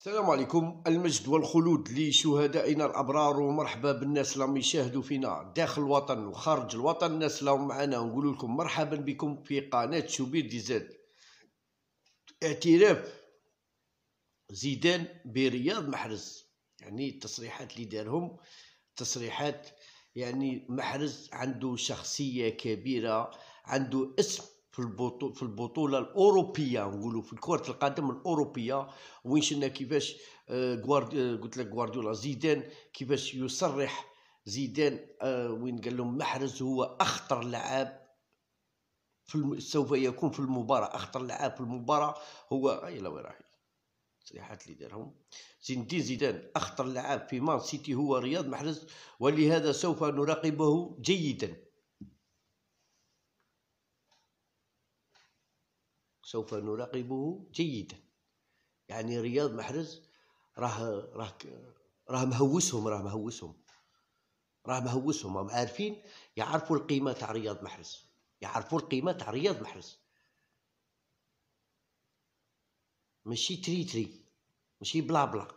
السلام عليكم المجد والخلود لشهدائنا الابرار ومرحبا بالناس اللي يشاهدوا فينا داخل الوطن وخارج الوطن الناس اللي معنا نقول لكم مرحبا بكم في قناه شوبير دي زاد اعتراف زيدان برياض محرز يعني التصريحات اللي دارهم تصريحات يعني محرز عنده شخصيه كبيره عنده اسم في البطوله الاوروبيه نقولوا في كره القدم الاوروبيه وين شفنا كيفاش آه، آه، قلت لك غوارديولا زيدان كيفاش يصرح زيدان آه، وين قال لهم محرز هو اخطر لعاب في سوف يكون في المباراه اخطر لعاب في المباراه هو اي وين راهي التصريحات اللي دارهم زين الدين زيدان اخطر لعاب في مان سيتي هو رياض محرز ولهذا سوف نراقبه جيدا سوف نراقبه جيدا يعني رياض محرز راه راه راه مهوسهم راه مهوسهم راه مهوسهم هم عارفين يعرفوا القيمه تاع رياض محرز يعرفوا القيمه تاع رياض محرز ماشي تري تري ماشي بلا بلا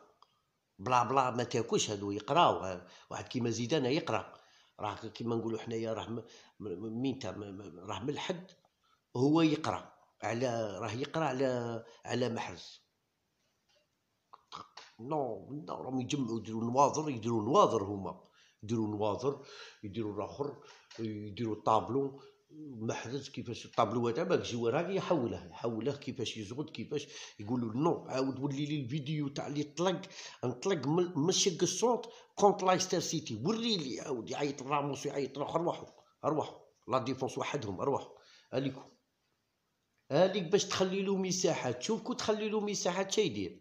بلا بلا ما تاكلش هادو يقراو واحد كيما زيدان يقرا راه كيما نقولوا حنايا راه مين راه من الحد هو يقرا على راه يقرا على على محرز نو نو راهم يجمعوا يديروا نواظر يديروا نواظر هما يديروا نواظر يديروا الاخر يديروا طابلو محرز كيفاش الطابلو هذا ماك جوار يحوله يحوله كيفاش يزغد كيفاش يقولوا نو عاود ولي لي الفيديو تاع اللي طلق نطلق مشق الصوت كونت لايستر سيتي وري لي عاود يعيط راموس يعيط الاخر روحوا اروحوا لا ديفونس وحدهم اروحوا عليكم هذيك باش تخلي له مساحه تشوف كو تخلي له مساحه شا يدير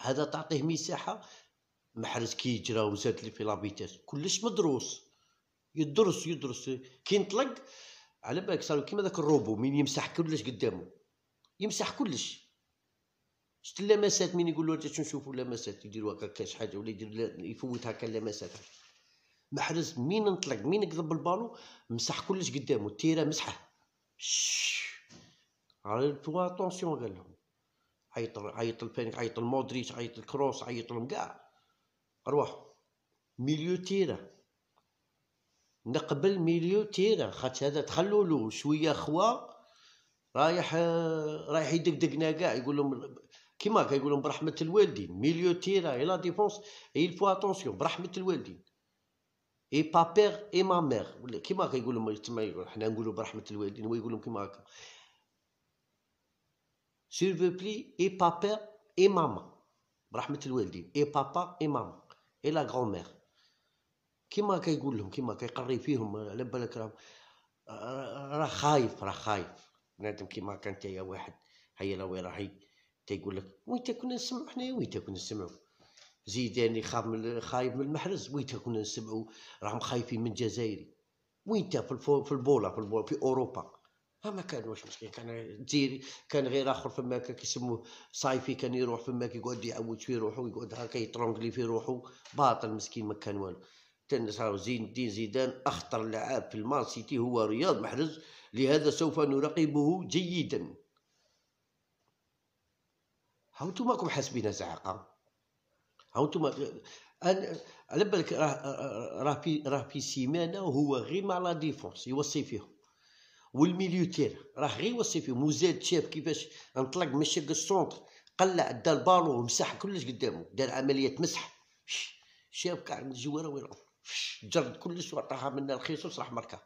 هذا تعطيه مساحه محرز كي يجرى وزاد لي في لابيتاس كلش مدروس يدرس يدرس كي ينطلق على بالك صار كيما ذاك الروبو مين يمسح كلش قدامه يمسح كلش شت اللمسات مين يقولوا له نشوفوا اللمسات يديروا هكا كاش حاجه ولا يدير يفوت هكا اللمسات محرز مين انطلق مين قرب البالو مسح كلش قدامه التيره مسحه انتوا اتونسيون قال لهم عيط عيط الفينك عيط المودريتش عيط الكروس عيط لهم كاع روح ميليو تيرا نقبل ميليو تيرا خاطش هذا تخلوا له شويه خوا رايح رايح يدقدقنا كاع يقول لهم كيما كيقول لهم برحمه الوالدين ميليو تيرا اي لا ديفونس اي فوا اتونسيون برحمه الوالدين اي بابير اي ما مير كيما كيقول لهم تما يقول حنا نقولوا برحمه الوالدين هو يقول لهم كيما هكا سير فو بلي اي بابا اي ماما برحمة الوالدين اي بابا اي ماما اي لا ميغ كيما كيقول لهم كيما كيقري فيهم على بالك راه راه خايف راه خايف بنادم كيما كان تايا واحد هيا لا وي راهي تيقول لك وين كنا نسمعو حنايا وين كنا نسمعو زيداني خاف من خايف من المحرز وين كنا نسمعو راهم خايفين من الجزائري وين في, في البولا في, البولا في اوروبا ما كانوش مسكين كان جزيري كان غير اخر فما كيسموه صايفي كان يروح فما كيقعد يعود في روحو يقعد هكا يترونكلي في روحو باطل مسكين ما كان والو تنسى زين الدين زيدان اخطر لعاب في المان سيتي هو رياض محرز لهذا سوف نراقبه جيدا هاو نتوما راكم حاسبين زعقه هاو نتوما انا على بالك راه راه في راه في سيمانه وهو غير مع لا ديفونس يوصي فيهم والميليو تير راه غير وصي فيه مزال شاف كيفاش انطلق من الشرق السونتر قلع دا البالون ومسح كلش قدامه دار عمليه مسح شاف كاع من الجواره وين جرد كلش وعطاها منا الخيسوس راح مركا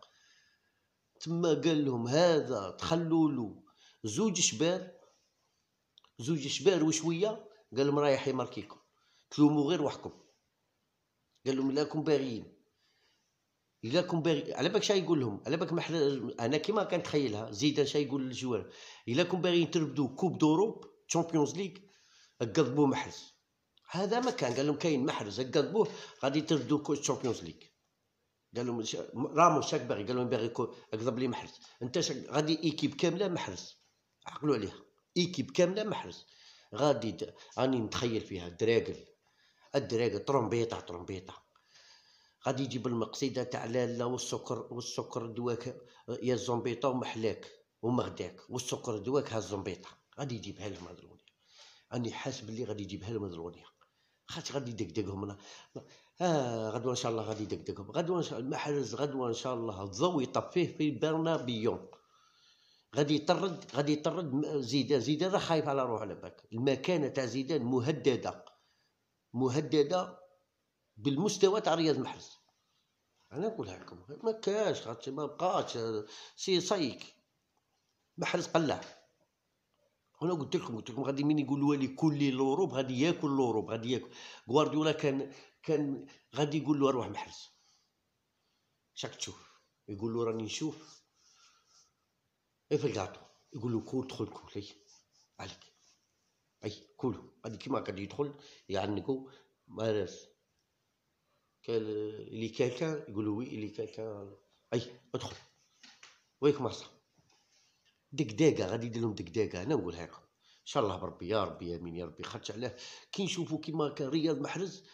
تما قال لهم هذا تخلوا له زوج شبار زوج شبار وشويه قال لهم رايح يماركيكم تلوموا غير وحكم قال لهم لاكم باغيين الا كون باغي على بالك شنو يقول لهم على بالك محل... انا كيما كنتخيلها زيدان شنو يقول للجوار الا كون باغي يتربدوا كوب دوروب تشامبيونز ليغ قضبوا محرز هذا ما كان قال لهم كاين محرز قضبوه غادي يتربدوا كوب تشامبيونز ليغ قال لهم راموس شاك باغي قال لهم باغي قضب لي محرز انت شاك غادي ايكيب كامله محرز عقلوا عليها ايكيب كامله محرز غادي راني نتخيل فيها دراجل الدراجل ترومبيطه ترومبيطه غادي يجيب المقصيده تاع لا والسكر والسكر دواك يا الزنبيطه ومحلاك ومغداك والسكر دواك ها الزنبيطه غادي يجيبها لهم هاد الاغنيه راني حاسب بلي غادي يجيبها لهم هاد الاغنيه خاطر غادي يدقدقهم اه غدوه ان شاء الله غادي يدقدقهم غدوه ان شاء الله المحرز غدوه ان شاء الله الضوء يطفيه في برنابيون غادي يطرد غادي يطرد زيدان زيدان راه خايف على روحه على بالك المكانه تاع زيدان مهدده مهدده بالمستوى تاع رياض محرز انا نقولها لكم ما كاش ما بقاش سي صيك محرز قلع انا قلت لكم قلت لكم غادي مين يقولوا لي كل لوروب غادي ياكل لوروب غادي ياكل غوارديولا كان كان غادي يقول له اروح محرز شاك تشوف يقول له راني نشوف ايه في الكاطو يقول له كول دخل كول اي عليك اي كولو غادي كيما غادي يدخل يعنقو ما كان لي كالكان يقولوا له وي لي كالكان اي ادخل ويك دك ديكا غادي يدير لهم ديكا انا نقول لكم ان شاء الله بربي يا ربي امين يا ربي خرج عليه كي نشوفوا كيما كان رياض محرز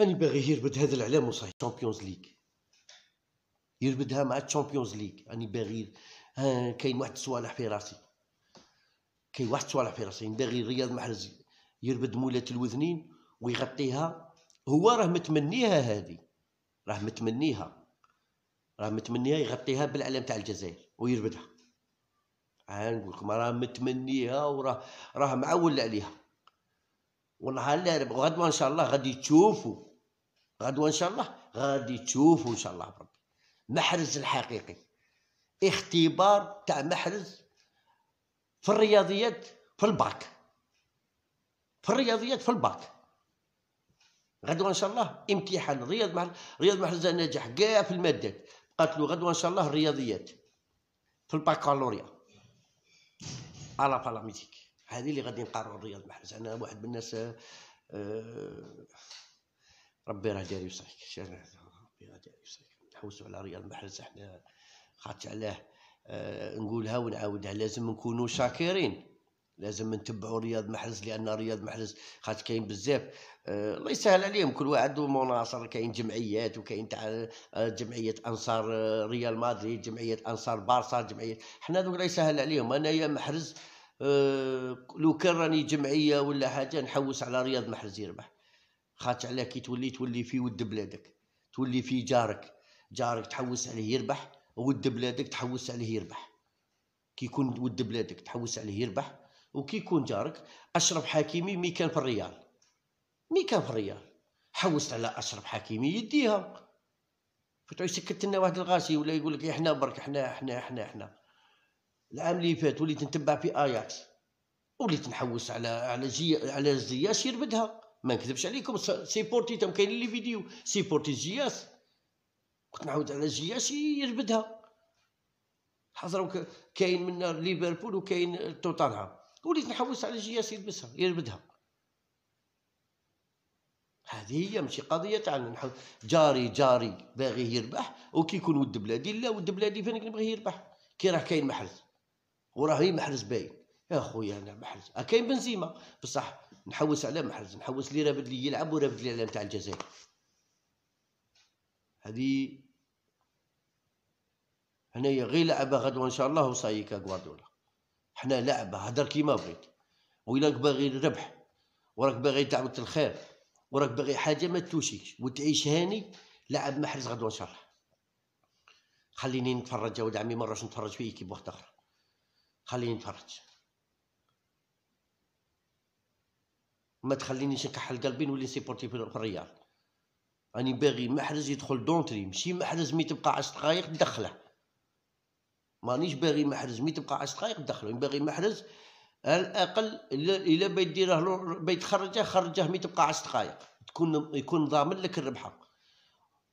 راني باغي يربد هذا العلام وصاي تشامبيونز ليغ يربدها مع الشامبيونز ليغ راني باغي كاين واحد الصوالح في راسي كاين واحد الصوالح في راسي باغي رياض محرز يربد مولات الوذنين ويغطيها هو راه متمنيها هذه راه متمنيها راه متمنيها يغطيها بالاعلام تاع الجزائر ويربدها نقول لكم راه متمنيها وراه راه معول عليها ونهار الاربع غدوه ان شاء الله غادي تشوفوا غدوه ان شاء الله غادي تشوفوا ان شاء الله بربي محرز الحقيقي اختبار تاع محرز في الرياضيات في الباك في الرياضيات في الباك غدوه ان شاء الله امتحان رياض محل رياض محرز ناجح كاع في المادات قالت له غدوه ان شاء الله الرياضيات في الباكالوريا على بالاميتيك هذه اللي غادي نقرر رياض محرز انا واحد من الناس آه، ربي راه داري وصحيك ربي راه داري وصحيك نحوسوا على رياض محرز احنا خاطش علاه آه، نقولها ونعاودها لازم نكونوا شاكرين لازم نتبعوا رياض محرز لان رياض محرز خاطر كاين بزاف آه، الله يسهل عليهم كل واحد ومناصر مناصر كاين جمعيات وكاين تاع آه، جمعيه انصار آه، ريال مدريد جمعيه انصار بارسا جمعيه حنا دوك الله يسهل عليهم انا يا محرز لو كان راني جمعيه ولا حاجه نحوس على رياض محرز يربح خاطر على كي تولي تولي في ود بلادك تولي في جارك جارك تحوس عليه يربح ود بلادك تحوس عليه يربح كي يكون ود بلادك تحوس عليه يربح وكيكون جارك اشرف حكيمي مي كان في الريال مي كان في الريال حوست على اشرف حكيمي يديها فتعي سكت لنا واحد الغاشي ولا يقول لك إيه، احنا برك احنا احنا احنا احنا العام اللي فات وليت نتبع في اياكس وليت نحوس على على جي على الزياش يربدها ما نكذبش عليكم سيبورتي تم كاين لي فيديو سيبورتي الجياس كنت نعاود على زياش يربدها حضروا كاين من ليفربول وكاين توتنهام وليت نحوس على جياس يلبسها يربدها هذه هي ماشي قضيه تاع جاري جاري باغي يربح وكي يكون ود بلادي لا ود بلادي فين نبغي يربح كي راه كاين محرز وراه محرز باين يا خويا انا محرز آه، كاين بنزيما بصح نحوس على محرز نحوس لي رابد لي يلعب ورابد لي تاع الجزائر هذه هنايا غير لعبه غدوه ان شاء الله وصايك غوادولا حنا لعبه هدر كيما بغيت وإلاك باغي الربح وراك باغي دعوه الخير وراك باغي حاجه ما توشيش وتعيش هاني لعب محرز غدوه ان شاء الله خليني نتفرج يا ولد عمي مره نتفرج في ايكيب واحده اخرى خليني نتفرج ما تخلينيش نكحل قلبي نولي نسيبورتي في الرياض راني باغي محرز يدخل دونتري ماشي محرز مي تبقى عشر دقائق دخله مانيش باغي محرز مي تبقى 10 دقائق دخلو باغي محرز على الاقل الا بيديره له بيتخرجه خرجه مي تبقى 10 دقائق تكون يكون ضامن لك الربحه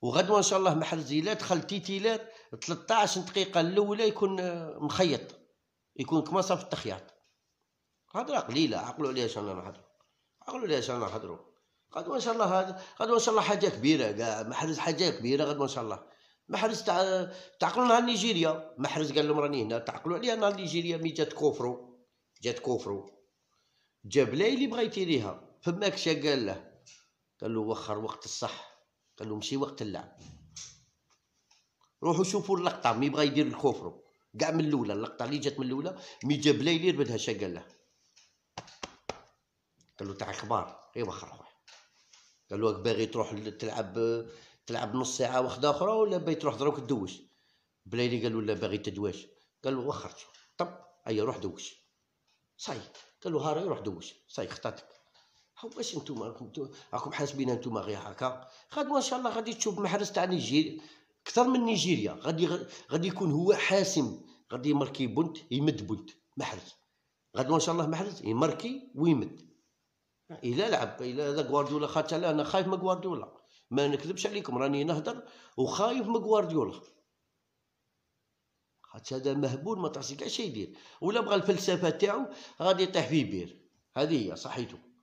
وغدوه ان شاء الله محرز الا دخل تيتيلات 13 دقيقه الاولى يكون مخيط يكون كما صف التخياط هضره قليله عقلوا عليها ان شاء الله نهضروا عقلوا عليها ان شاء الله نهضروا غدوه ان شاء الله هذا غدوه ان شاء الله حاجه كبيره كاع محرز حاجه كبيره غدوه ان شاء الله محرز تاع تعقلوا نهار نيجيريا محرز قال لهم راني هنا تعقلوا عليها نهار نيجيريا مي جات كوفرو جات كوفرو جاب لي اللي بغا يتيريها فماك شا قال له قال له وخر وقت الصح قال له ماشي وقت اللعب روحوا شوفوا اللقطه مي بغا يدير الكوفرو كاع من الاولى اللقطه اللي جات من الاولى مي جاب اللي ربدها شا قال له قال له تاع كبار غير وخر خويا قال له باغي تروح تلعب تلعب نص ساعه واحده اخرى ولا باغي تروح دروك تدوش بلايلي قالوا لا باغي تدواش قالوا وخرت طب اي روح دوش صاي قالوا ها هاري روح دوش صاي خطاتك هاو واش نتوما راكم راكم حاسبين نتوما غير هكا غدوه ان شاء الله غادي تشوف محرز تاع نيجيريا اكثر من نيجيريا غادي غادي يكون هو حاسم غادي يمركي بنت يمد بنت محرز غدوه ان شاء الله محرز يمركي ويمد الى لعب الى هذا غوارديولا خاطر انا خايف من غوارديولا ما نكذبش عليكم راني نهضر وخايف من غوارديولا خاطش هذا مهبول ما تعرفش كاع شي يدير ولا بغى الفلسفه تاعو غادي يطيح في بير هذه هي صحيته